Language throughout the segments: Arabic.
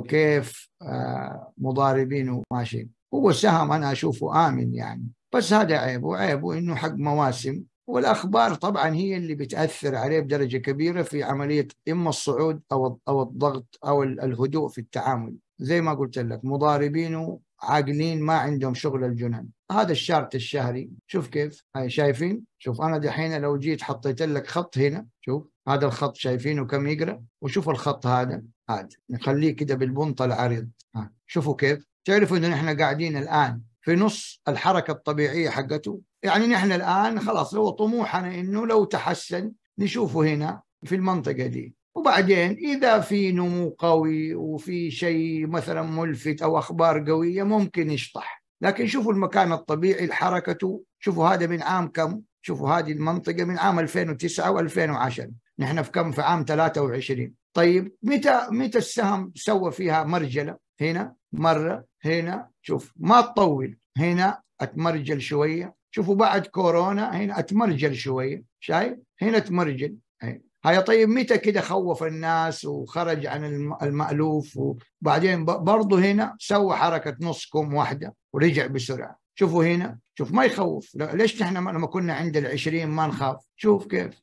او كيف آه، مضاربينه ماشيين هو سهم انا اشوفه امن يعني بس هذا عيبه عيبه انه حق مواسم والاخبار طبعا هي اللي بتاثر عليه بدرجه كبيره في عمليه اما الصعود او او الضغط او الهدوء في التعامل زي ما قلت لك مضاربينه عاقلين ما عندهم شغل الجنان هذا الشارت الشهري شوف كيف هاي شايفين شوف انا دحين لو جيت حطيت لك خط هنا شوف هذا الخط شايفينه كم يقرا وشوف الخط هذا هذا نخليه كده بالبنط العريض ها. شوفوا كيف تعرفوا انه نحن قاعدين الان في نص الحركه الطبيعيه حقته يعني نحن الان خلاص هو طموحنا انه لو تحسن نشوفه هنا في المنطقه دي وبعدين اذا في نمو قوي وفي شيء مثلا ملفت او اخبار قويه ممكن يشطح لكن شوفوا المكان الطبيعي الحركة شوفوا هذا من عام كم شوفوا هذه المنطقة من عام 2009 و2010 نحن في كم في عام 23 طيب متى متى السهم سوى فيها مرجلة هنا مرة هنا شوف ما تطول هنا اتمرجل شوية شوفوا بعد كورونا هنا اتمرجل شوية شايف هنا أتمرجل هنا. هيا طيب متى كده خوف الناس وخرج عن المألوف وبعدين برضه هنا سوى حركة نص كم واحدة ورجع بسرعة شوفوا هنا شوف ما يخوف ليش نحن لما كنا عند العشرين ما نخاف شوف كيف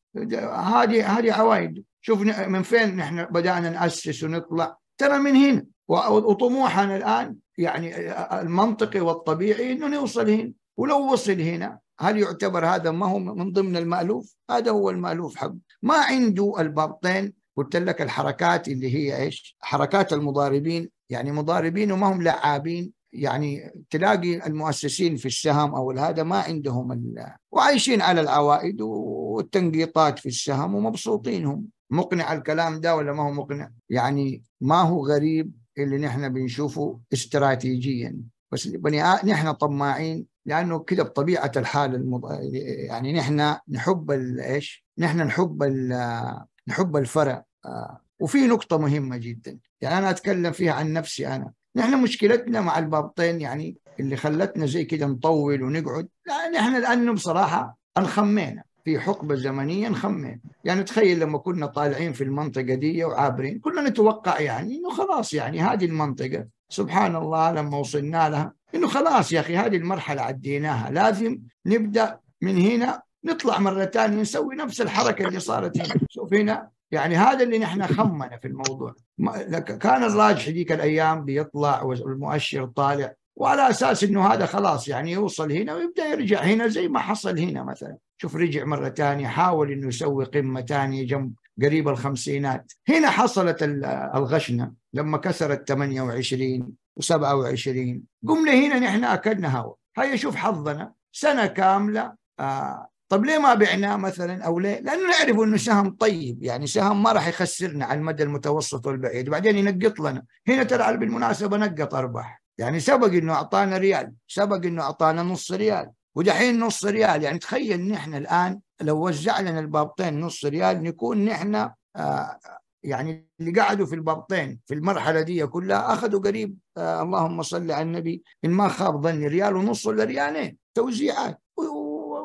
هذه هذه عوايد شوف من فين نحن بدأنا نأسس ونطلع ترى من هنا وطموحنا الآن يعني المنطقي والطبيعي أنه نوصل هنا ولو وصل هنا هل يعتبر هذا ما هو من ضمن المألوف هذا هو المألوف حقه ما عنده البابطين قلت لك الحركات اللي هي ايش حركات المضاربين يعني مضاربين وما هم لعابين يعني تلاقي المؤسسين في السهم او هذا ما عندهم وعايشين على العوائد والتنقيطات في السهم ومبسوطين هم مقنع الكلام ده ولا ما هو مقنع يعني ما هو غريب اللي نحن بنشوفه استراتيجيا بس بني نحن طماعين لانه كده بطبيعه الحال المض... يعني نحن نحب ايش؟ نحن نحب نحب الفرع آه، وفي نقطه مهمه جدا يعني انا اتكلم فيها عن نفسي انا نحن مشكلتنا مع البابطين يعني اللي خلتنا زي كده نطول ونقعد لا نحن لانه بصراحه انخمينا في حقبه زمنيه انخمينا يعني تخيل لما كنا طالعين في المنطقه دي وعابرين كنا نتوقع يعني انه خلاص يعني هذه المنطقه سبحان الله لما وصلنا لها انه خلاص يا اخي هذه المرحله عديناها لازم نبدا من هنا نطلع مره ثانيه نسوي نفس الحركه اللي صارت هنا شوف هنا يعني هذا اللي نحن خمنا في الموضوع كان الراجحي ذيك الايام بيطلع والمؤشر طالع وعلى اساس انه هذا خلاص يعني يوصل هنا ويبدا يرجع هنا زي ما حصل هنا مثلا شوف رجع مره ثانيه حاول انه يسوي قمه ثانيه جنب قريب الخمسينات هنا حصلت الغشنه لما كسرت 28 و27 قمنا هنا نحن أكلنا هوا هيا شوف حظنا سنة كاملة آه طب ليه ما بعناه مثلا او ليه؟ لانه نعرف انه سهم طيب يعني سهم ما راح يخسرنا على المدى المتوسط والبعيد وبعدين ينقط لنا، هنا ترى بالمناسبه نقط ارباح، يعني سبق انه اعطانا ريال، سبق انه اعطانا نص ريال، ودحين نص ريال يعني تخيل نحن الان لو وزع لنا البابطين نص ريال نكون نحن آه، يعني اللي قعدوا في البرطين في المرحله دي كلها اخذوا قريب آه اللهم صل على النبي ان ما خاب ظني ريال ونص ولا ريالين توزيعات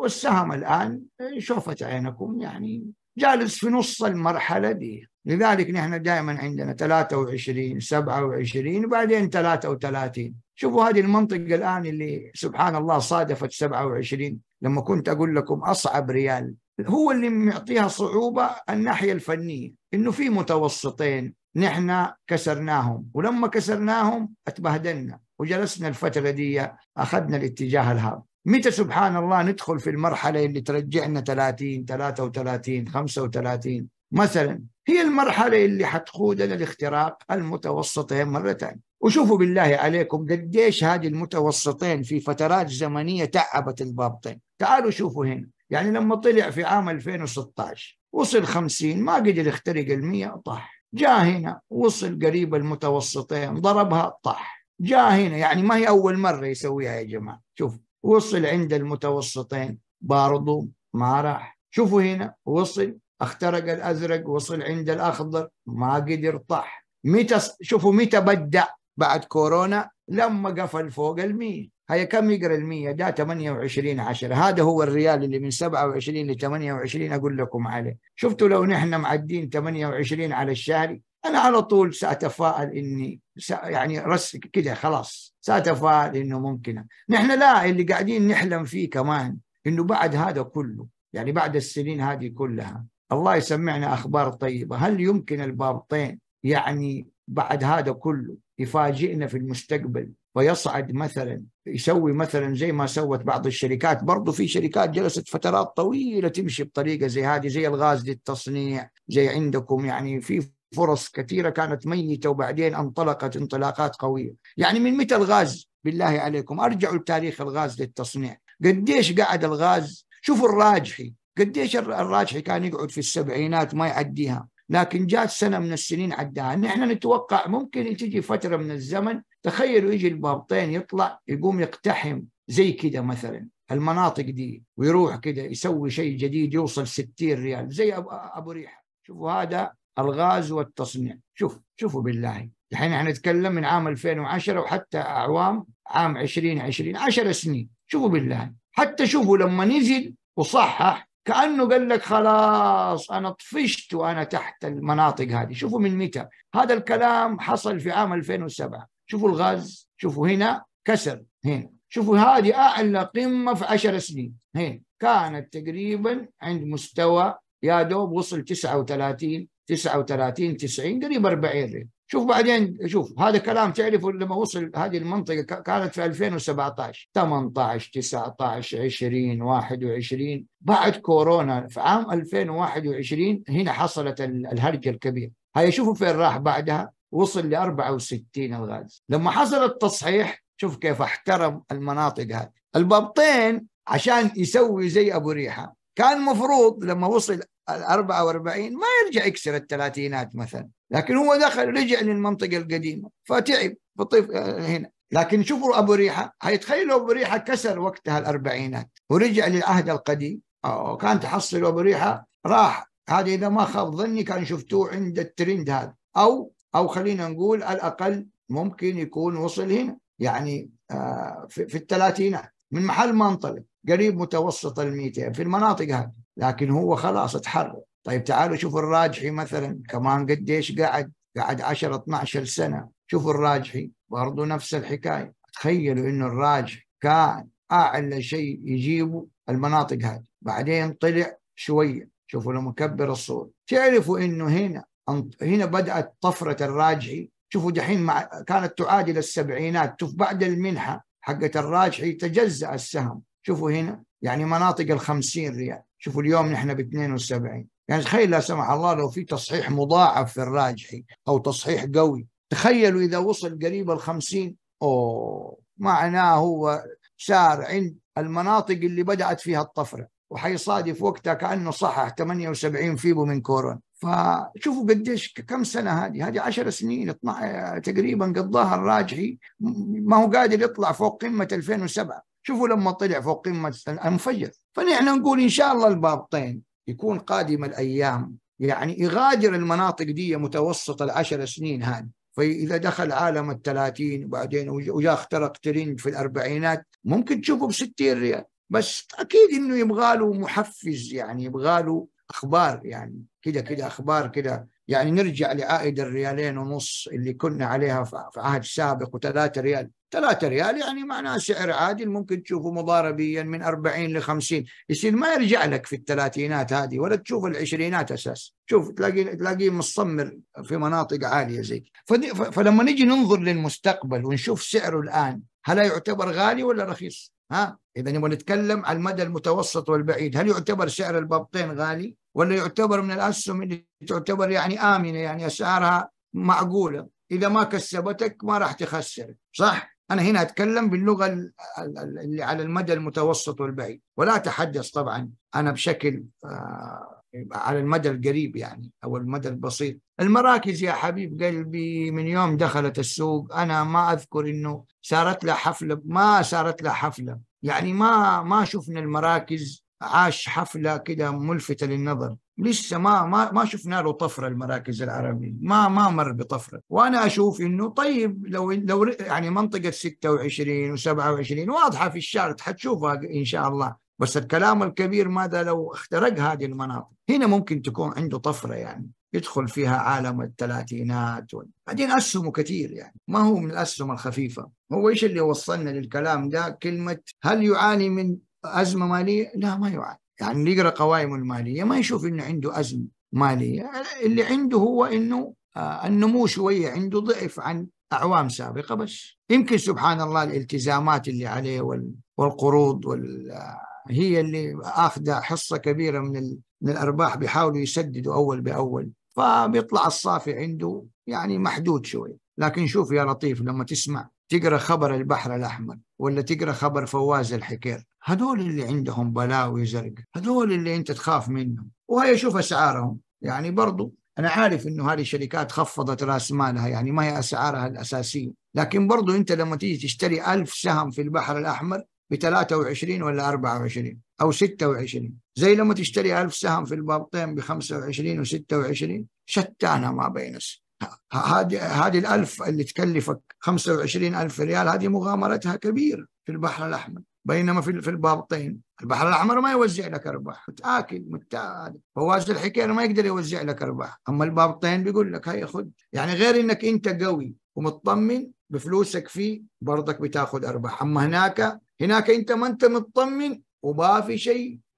والسهم الان شوفت عينكم يعني جالس في نص المرحله دي لذلك نحن دائما عندنا 23 27 وبعدين 33 شوفوا هذه المنطقة الآن اللي سبحان الله صادفت 27 لما كنت أقول لكم أصعب ريال هو اللي معطيها صعوبة الناحية الفنية انه في متوسطين نحن كسرناهم ولما كسرناهم اتبهدلنا وجلسنا الفتره دي اخذنا الاتجاه الهاب متى سبحان الله ندخل في المرحله اللي ترجعنا 30 33 35 مثلا هي المرحله اللي حتقودنا لاختراق المتوسطين مره ثانيه وشوفوا بالله عليكم قديش هذه المتوسطين في فترات زمنيه تعبت البابطين تعالوا شوفوا هنا يعني لما طلع في عام 2016 وصل خمسين ما قدر يخترق المية طاح جاء هنا وصل قريب المتوسطين ضربها طاح جاء هنا يعني ما هي أول مرة يسويها يا جماعة شوف وصل عند المتوسطين برضو ما راح شوفوا هنا وصل اخترق الأزرق وصل عند الأخضر ما قدر طاح متى شوفوا متى بدأ بعد كورونا لما قفل فوق المية هيا كم يقرا المية ده 28 10 هذا هو الريال اللي من 27 ل 28 أقول لكم عليه شفتوا لو نحن معدين 28 على الشهري أنا على طول سأتفائل إني سأ يعني رس كده خلاص سأتفائل إنه ممكن نحن لا اللي قاعدين نحلم فيه كمان إنه بعد هذا كله يعني بعد السنين هذه كلها الله يسمعنا أخبار طيبة هل يمكن البابطين يعني بعد هذا كله يفاجئنا في المستقبل ويصعد مثلا يسوي مثلا زي ما سوت بعض الشركات برضو في شركات جلست فترات طويلة تمشي بطريقة زي هذه زي الغاز للتصنيع زي عندكم يعني في فرص كثيرة كانت ميتة وبعدين انطلقت انطلاقات قوية يعني من متى الغاز بالله عليكم ارجعوا لتاريخ الغاز للتصنيع قديش قعد الغاز شوفوا الراجحي قديش الراجحي كان يقعد في السبعينات ما يعديها لكن جات سنه من السنين عداها نحن نتوقع ممكن تجي فتره من الزمن تخيلوا يجي البابطين يطلع يقوم يقتحم زي كده مثلا المناطق دي ويروح كده يسوي شيء جديد يوصل 60 ريال زي ابو ريحه شوفوا هذا الغاز والتصنيع شوف شوفوا بالله الحين احنا نتكلم من عام 2010 وحتى اعوام عام 2020 10 سنين شوفوا بالله حتى شوفوا لما نزل وصحح كانه قال لك خلاص انا طفشت وانا تحت المناطق هذه شوفوا من متى هذا الكلام حصل في عام 2007 شوفوا الغاز شوفوا هنا كسر هنا شوفوا هذه اعلى قمه في 10 سنين هنا كانت تقريبا عند مستوى يا دوب وصل 39 39 90 قريب 40 ريال شوف بعدين شوف هذا كلام تعرفوا لما وصل هذه المنطقة كانت في 2017 18 19 20 21 بعد كورونا في عام 2021 هنا حصلت الهرجة الكبيرة هاي شوفوا فين راح بعدها وصل ل 64 الغاز لما حصل التصحيح شوف كيف احترم المناطق هذه البابطين عشان يسوي زي ابو ريحه كان مفروض لما وصل ال 44 ما يرجع يكسر الثلاثينات مثلا لكن هو دخل رجع للمنطقه القديمه فتعب بطيف آه، هنا لكن شوفوا ابو ريحه هيتخيلوا ابو ريحه كسر وقتها الاربعينات ورجع للعهد القديم وكان آه، تحصل ابو ريحه راح هذا اذا ما خاب ظني كان شفتوه عند الترند هذا او او خلينا نقول الاقل ممكن يكون وصل هنا يعني آه، في الثلاثينات من محل ما انطلق قريب متوسط ال 200 في المناطق هذه لكن هو خلاص اتحرر طيب تعالوا شوفوا الراجحي مثلا كمان قديش قعد قعد 10 12 سنه شوفوا الراجحي برضه نفس الحكايه تخيلوا انه الراجحي كان اعلى شيء يجيبه المناطق هذه بعدين طلع شويه شوفوا لما كبر الصوره تعرفوا انه هنا هنا بدات طفره الراجحي شوفوا دحين مع كانت تعادل السبعينات شوف بعد المنحه حقة الراجحي تجزأ السهم شوفوا هنا يعني مناطق ال 50 ريال شوفوا اليوم نحن ب 72 يعني تخيل لا سمح الله لو في تصحيح مضاعف في الراجحي أو تصحيح قوي تخيلوا إذا وصل قريب ال 50 أوه معناه هو سار عند المناطق اللي بدأت فيها الطفرة وحيصادف وقتها كأنه صحح 78 فيبو من كورونا فشوفوا قديش كم سنه هذه هذه 10 سنين تقريبا قضاها الراجحي ما هو قادر يطلع فوق قمه 2007 شوفوا لما طلع فوق قمه انفجر فنحن نقول ان شاء الله البابطين يكون قادم الايام يعني يغادر المناطق دي متوسط العشر سنين هذه فإذا دخل عالم الثلاثين وبعدين وجاء اخترق ترند في الأربعينات ممكن تشوفه بستين ريال بس أكيد إنه يبغى له محفز يعني يبغى له اخبار يعني كده كده اخبار كده يعني نرجع لعائد الريالين ونص اللي كنا عليها في عهد سابق وثلاثة ريال ثلاثة ريال يعني معناه سعر عادل ممكن تشوفه مضاربيا من 40 ل 50 يصير ما يرجع لك في الثلاثينات هذه ولا تشوف العشرينات اساس شوف تلاقي تلاقيه مستمر في مناطق عاليه زي فلما نجي ننظر للمستقبل ونشوف سعره الان هل يعتبر غالي ولا رخيص؟ ها اذا نبغى نتكلم على المدى المتوسط والبعيد هل يعتبر سعر البابطين غالي ولا يعتبر من الأسهم اللي تعتبر يعني آمنة يعني أسعارها معقولة إذا ما كسبتك ما راح تخسرك صح؟ أنا هنا أتكلم باللغة اللي على المدى المتوسط والبعيد ولا أتحدث طبعا أنا بشكل آه على المدى القريب يعني أو المدى البسيط المراكز يا حبيب قلبي من يوم دخلت السوق أنا ما أذكر أنه صارت لها حفلة ما صارت لها حفلة يعني ما ما شفنا المراكز عاش حفله كده ملفته للنظر لسه ما ما ما شفنا له طفره المراكز العربيه ما ما مر بطفره وانا اشوف انه طيب لو لو يعني منطقه 26 و27 واضحه في الشارع حتشوفها ان شاء الله بس الكلام الكبير ماذا لو اخترق هذه المناطق هنا ممكن تكون عنده طفره يعني يدخل فيها عالم الثلاثينات و... بعدين اسهمه كثير يعني ما هو من الاسهم الخفيفه هو ايش اللي وصلنا للكلام ده كلمه هل يعاني من ازمه ماليه لا ما يعاني يعني اللي يقرا قوائمه الماليه ما يشوف انه عنده ازمه ماليه اللي عنده هو انه آه، النمو شويه عنده ضعف عن اعوام سابقه بس يمكن سبحان الله الالتزامات اللي عليه والقروض وال آه، هي اللي اخذه حصه كبيره من من الارباح بيحاولوا يسددوا اول باول فبيطلع الصافي عنده يعني محدود شوي لكن شوف يا لطيف لما تسمع تقرا خبر البحر الاحمر ولا تقرا خبر فواز الحكير هذول اللي عندهم بلاوي زرق هذول اللي انت تخاف منهم وهي شوف اسعارهم يعني برضو انا عارف انه هذه الشركات خفضت راس مالها يعني ما هي اسعارها الاساسيه لكن برضو انت لما تيجي تشتري ألف سهم في البحر الاحمر ب 23 ولا 24 او 26 زي لما تشتري ألف سهم في البابطين ب 25 و26 شتانه ما بين هذه هذه الألف اللي تكلفك 25 ألف ريال هذه مغامرتها كبيرة في البحر الأحمر بينما في البابطين البحر الاحمر ما يوزع لك ارباح متاكل متاكل فواز الحكير ما يقدر يوزع لك ارباح اما البابطين بيقول لك هيا خذ يعني غير انك انت قوي ومطمن بفلوسك فيه برضك بتاخذ ارباح اما هناك هناك انت ما انت مطمن وما في شيء